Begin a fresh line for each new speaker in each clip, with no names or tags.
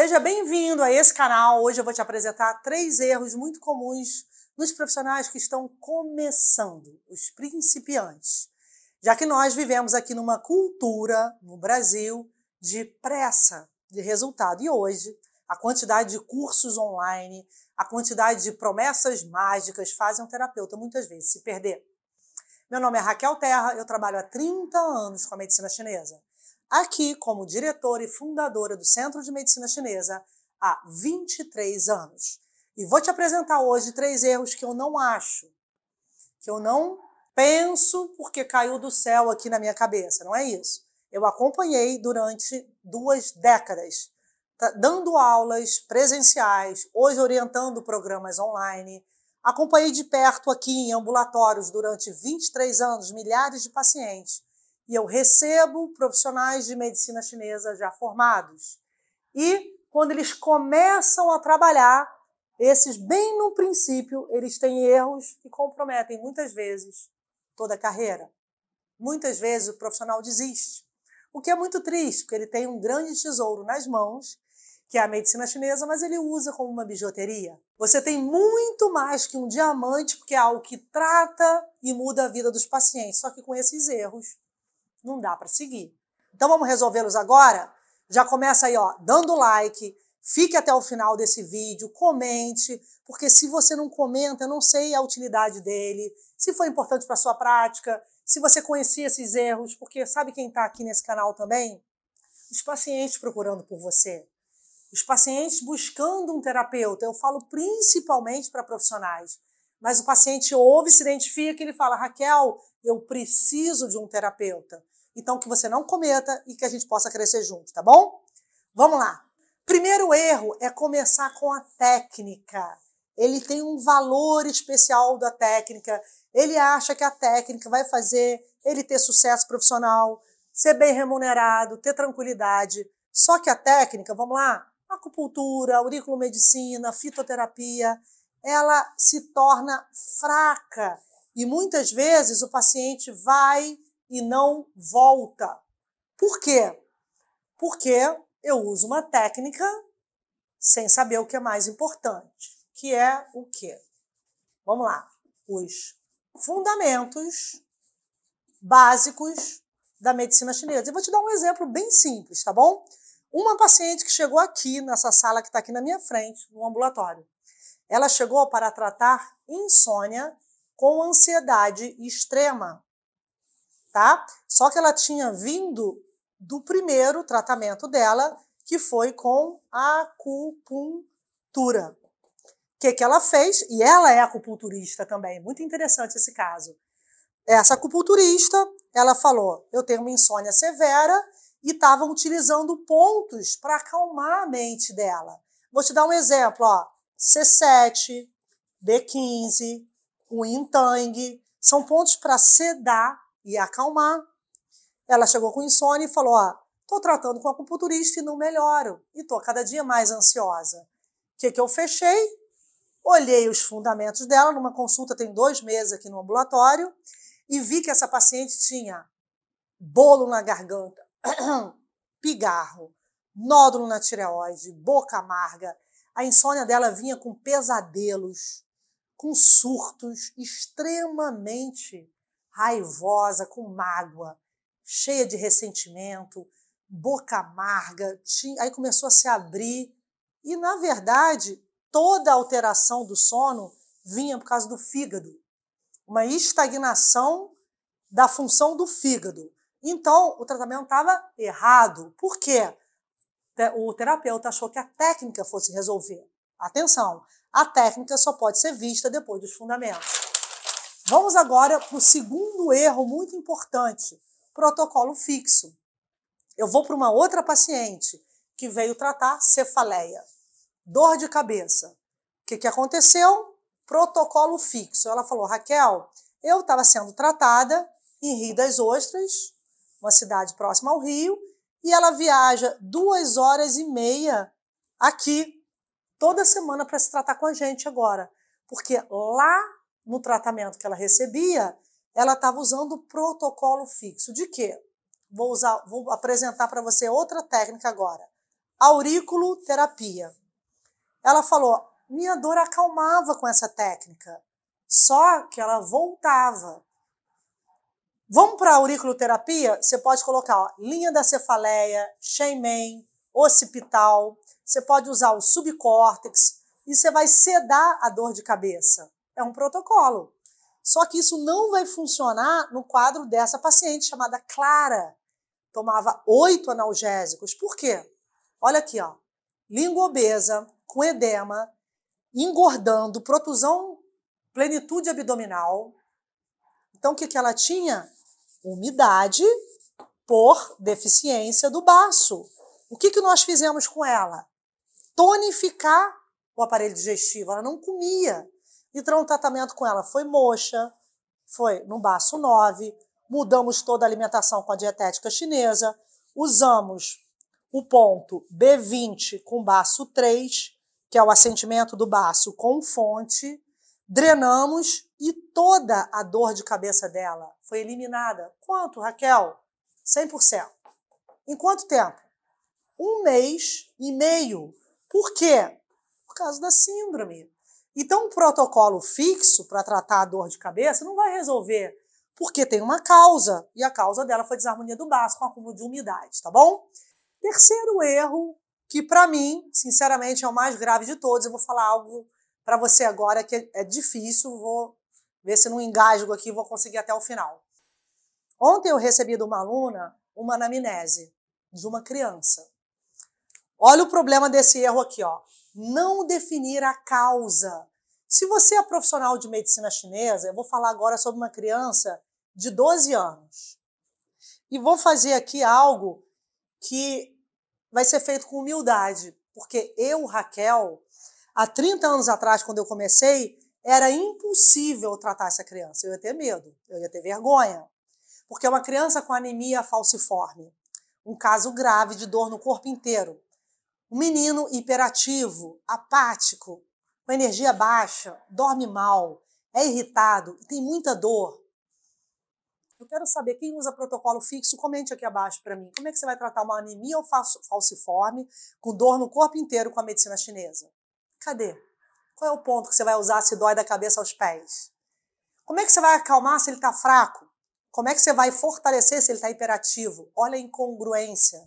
Seja bem-vindo a esse canal. Hoje eu vou te apresentar três erros muito comuns nos profissionais que estão começando, os principiantes. Já que nós vivemos aqui numa cultura no Brasil de pressa de resultado. E hoje, a quantidade de cursos online, a quantidade de promessas mágicas fazem um terapeuta muitas vezes se perder. Meu nome é Raquel Terra, eu trabalho há 30 anos com a medicina chinesa aqui como diretora e fundadora do Centro de Medicina Chinesa há 23 anos. E vou te apresentar hoje três erros que eu não acho, que eu não penso porque caiu do céu aqui na minha cabeça, não é isso. Eu acompanhei durante duas décadas, tá, dando aulas presenciais, hoje orientando programas online. Acompanhei de perto aqui em ambulatórios durante 23 anos milhares de pacientes e eu recebo profissionais de medicina chinesa já formados. E quando eles começam a trabalhar, esses bem no princípio, eles têm erros que comprometem muitas vezes toda a carreira. Muitas vezes o profissional desiste, o que é muito triste, porque ele tem um grande tesouro nas mãos, que é a medicina chinesa, mas ele usa como uma bijuteria. Você tem muito mais que um diamante, porque é algo que trata e muda a vida dos pacientes, só que com esses erros não dá para seguir. Então vamos resolvê-los agora? Já começa aí, ó, dando like, fique até o final desse vídeo, comente, porque se você não comenta, eu não sei a utilidade dele, se foi importante para sua prática, se você conhecia esses erros, porque sabe quem está aqui nesse canal também? Os pacientes procurando por você. Os pacientes buscando um terapeuta. Eu falo principalmente para profissionais. Mas o paciente ouve, se identifica e ele fala: Raquel, eu preciso de um terapeuta. Então, que você não cometa e que a gente possa crescer junto, tá bom? Vamos lá. Primeiro erro é começar com a técnica. Ele tem um valor especial da técnica. Ele acha que a técnica vai fazer ele ter sucesso profissional, ser bem remunerado, ter tranquilidade. Só que a técnica, vamos lá, acupuntura, auriculomedicina, fitoterapia, ela se torna fraca e muitas vezes o paciente vai e não volta. Por quê? Porque eu uso uma técnica sem saber o que é mais importante, que é o quê? Vamos lá, os fundamentos básicos da medicina chinesa. Eu vou te dar um exemplo bem simples, tá bom? Uma paciente que chegou aqui nessa sala que está aqui na minha frente, no ambulatório. Ela chegou para tratar insônia com ansiedade extrema, tá? Só que ela tinha vindo do primeiro tratamento dela, que foi com acupuntura. O que, que ela fez? E ela é acupunturista também, muito interessante esse caso. Essa acupunturista, ela falou: eu tenho uma insônia severa e estava utilizando pontos para acalmar a mente dela. Vou te dar um exemplo, ó. C7, B15, o Intang, são pontos para sedar e acalmar. Ela chegou com insônia e falou: Ó, estou tratando com acupunturista e não melhoro, e estou cada dia mais ansiosa. O que, que eu fechei? Olhei os fundamentos dela numa consulta, tem dois meses aqui no ambulatório, e vi que essa paciente tinha bolo na garganta, pigarro, nódulo na tireoide, boca amarga, a insônia dela vinha com pesadelos, com surtos, extremamente raivosa, com mágoa, cheia de ressentimento, boca amarga. Tinha... Aí começou a se abrir. E, na verdade, toda a alteração do sono vinha por causa do fígado uma estagnação da função do fígado. Então, o tratamento estava errado. Por quê? o terapeuta achou que a técnica fosse resolver. Atenção, a técnica só pode ser vista depois dos fundamentos. Vamos agora para o segundo erro muito importante: protocolo fixo. Eu vou para uma outra paciente que veio tratar cefaleia, dor de cabeça. O que, que aconteceu? Protocolo fixo. Ela falou: Raquel, eu estava sendo tratada em Rio das Ostras, uma cidade próxima ao Rio, e ela viaja duas horas e meia aqui toda semana para se tratar com a gente agora. Porque lá no tratamento que ela recebia, ela estava usando o protocolo fixo. De quê? Vou, usar, vou apresentar para você outra técnica agora. Auriculoterapia. Ela falou: minha dor acalmava com essa técnica, só que ela voltava. Vamos para a auriculoterapia? Você pode colocar ó, linha da cefaleia, Sheinman, occipital. Você pode usar o subcórtex e você vai sedar a dor de cabeça. É um protocolo. Só que isso não vai funcionar no quadro dessa paciente chamada Clara. Tomava oito analgésicos. Por quê? Olha aqui, ó. Língua obesa, com edema, engordando, protusão, plenitude abdominal. Então, o que, que ela tinha? umidade por deficiência do baço. O que, que nós fizemos com ela? Tonificar o aparelho digestivo. Ela não comia. Então, o tratamento com ela foi moxa, foi no baço 9, mudamos toda a alimentação com a dietética chinesa, usamos o ponto B20 com baço 3, que é o assentimento do baço com fonte, Drenamos e toda a dor de cabeça dela foi eliminada. Quanto, Raquel? 100%. Em quanto tempo? Um mês e meio. Por quê? Por causa da síndrome. Então, um protocolo fixo para tratar a dor de cabeça não vai resolver, porque tem uma causa, e a causa dela foi desarmonia do baço com acúmulo de umidade, tá bom? Terceiro erro, que para mim, sinceramente, é o mais grave de todos, eu vou falar algo para você agora, que é difícil, vou ver se não engasgo aqui, vou conseguir até o final. Ontem eu recebi de uma aluna uma anamnese de uma criança. Olha o problema desse erro aqui, ó. Não definir a causa. Se você é profissional de medicina chinesa, eu vou falar agora sobre uma criança de 12 anos. E vou fazer aqui algo que vai ser feito com humildade, porque eu, Raquel, Há 30 anos atrás, quando eu comecei, era impossível tratar essa criança. Eu ia ter medo, eu ia ter vergonha. Porque é uma criança com anemia falciforme, um caso grave de dor no corpo inteiro. Um menino hiperativo, apático, com energia baixa, dorme mal, é irritado e tem muita dor. Eu quero saber quem usa protocolo fixo, comente aqui abaixo para mim. Como é que você vai tratar uma anemia ou falciforme com dor no corpo inteiro com a medicina chinesa? Cadê? Qual é o ponto que você vai usar se dói da cabeça aos pés? Como é que você vai acalmar se ele está fraco? Como é que você vai fortalecer se ele está hiperativo? Olha a incongruência.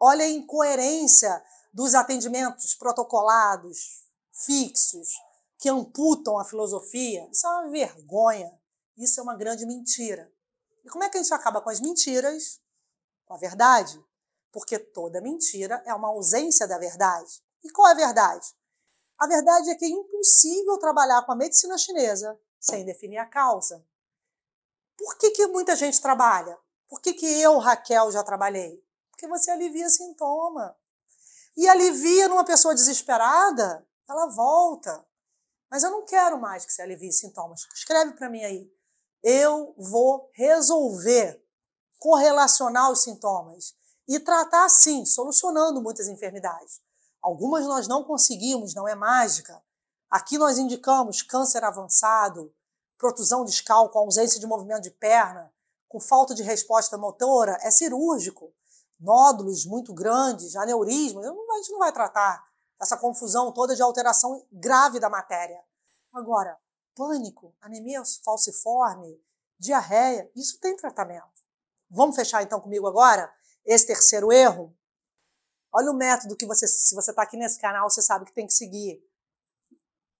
Olha a incoerência dos atendimentos protocolados, fixos, que amputam a filosofia. Isso é uma vergonha. Isso é uma grande mentira. E como é que a gente acaba com as mentiras? Com a verdade. Porque toda mentira é uma ausência da verdade. E qual é a verdade? A verdade é que é impossível trabalhar com a medicina chinesa sem definir a causa. Por que, que muita gente trabalha? Por que, que eu, Raquel, já trabalhei? Porque você alivia sintoma. E alivia numa pessoa desesperada, ela volta. Mas eu não quero mais que você alivie sintomas. Escreve para mim aí. Eu vou resolver correlacionar os sintomas e tratar, sim, solucionando muitas enfermidades. Algumas nós não conseguimos, não é mágica. Aqui nós indicamos câncer avançado, protusão discal com ausência de movimento de perna, com falta de resposta motora, é cirúrgico. Nódulos muito grandes, aneurisma, a gente não vai tratar essa confusão toda de alteração grave da matéria. Agora, pânico, anemia falciforme, diarreia, isso tem tratamento. Vamos fechar então comigo agora esse terceiro erro? Olha o método que você, se você está aqui nesse canal, você sabe que tem que seguir.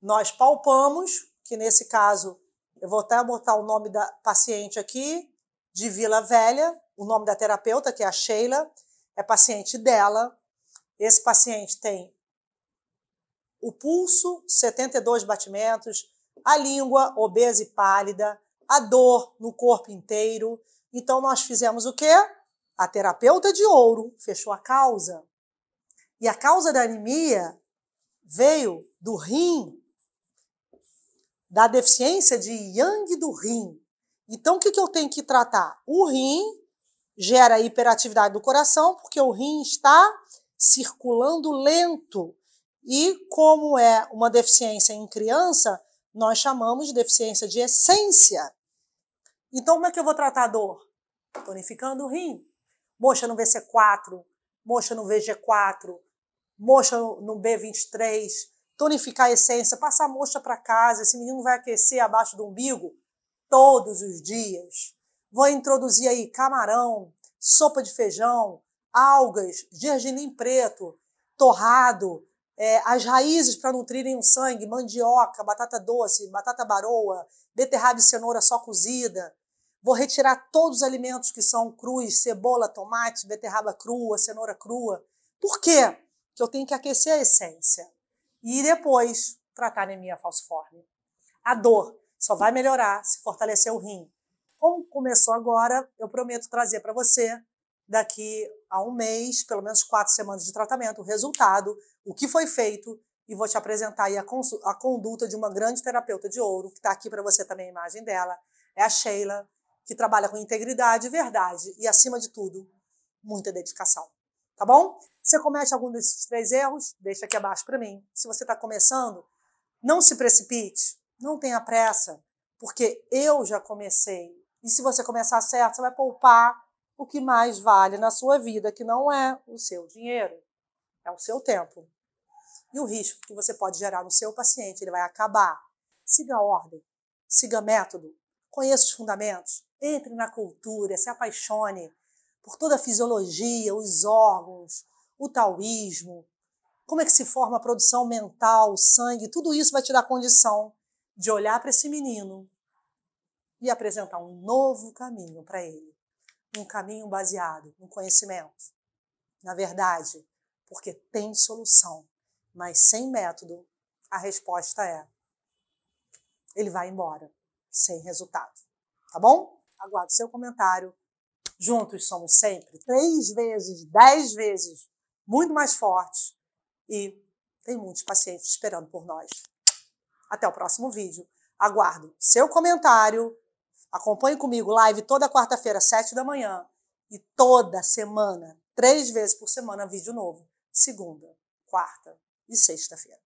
Nós palpamos, que nesse caso, eu vou até botar o nome da paciente aqui, de Vila Velha, o nome da terapeuta, que é a Sheila, é paciente dela. Esse paciente tem o pulso, 72 batimentos, a língua obesa e pálida, a dor no corpo inteiro. Então nós fizemos o quê? A terapeuta de ouro fechou a causa. E a causa da anemia veio do rim, da deficiência de yang do rim. Então, o que, que eu tenho que tratar? O rim gera hiperatividade do coração, porque o rim está circulando lento. E como é uma deficiência em criança, nós chamamos de deficiência de essência. Então, como é que eu vou tratar a dor? Tonificando o rim. Moxa no VC4, moxa no VG4, mocha no B23, tonificar a essência, passar a mocha para casa. Esse menino vai aquecer abaixo do umbigo todos os dias. Vou introduzir aí camarão, sopa de feijão, algas, gergelim preto, torrado, é, as raízes para nutrirem o sangue, mandioca, batata doce, batata baroa, beterraba e cenoura só cozida. Vou retirar todos os alimentos que são crus, cebola, tomate, beterraba crua, cenoura crua. Por quê? que eu tenho que aquecer a essência e depois tratar a anemia falciforme. A dor só vai melhorar se fortalecer o rim. Como começou agora, eu prometo trazer para você daqui a um mês, pelo menos quatro semanas de tratamento, o resultado, o que foi feito e vou te apresentar aí a, a conduta de uma grande terapeuta de ouro, que está aqui para você também a imagem dela, é a Sheila, que trabalha com integridade, verdade e, acima de tudo, muita dedicação. Tá bom? Você comete algum desses três erros? Deixa aqui abaixo para mim. Se você está começando, não se precipite, não tenha pressa, porque eu já comecei. E se você começar certo, você vai poupar o que mais vale na sua vida, que não é o seu dinheiro, é o seu tempo. E o risco que você pode gerar no seu paciente, ele vai acabar. Siga a ordem, siga método, conheça os fundamentos, entre na cultura, se apaixone por toda a fisiologia, os órgãos, o taoísmo, como é que se forma a produção mental, sangue, tudo isso vai te dar condição de olhar para esse menino e apresentar um novo caminho para ele. Um caminho baseado no conhecimento. Na verdade, porque tem solução, mas sem método, a resposta é: ele vai embora, sem resultado. Tá bom? Aguardo seu comentário. Juntos somos sempre três vezes, dez vezes muito mais fortes e tem muitos pacientes esperando por nós. Até o próximo vídeo. Aguardo seu comentário. Acompanhe comigo live toda quarta-feira, sete da manhã. E toda semana, três vezes por semana, vídeo novo. Segunda, quarta e sexta-feira.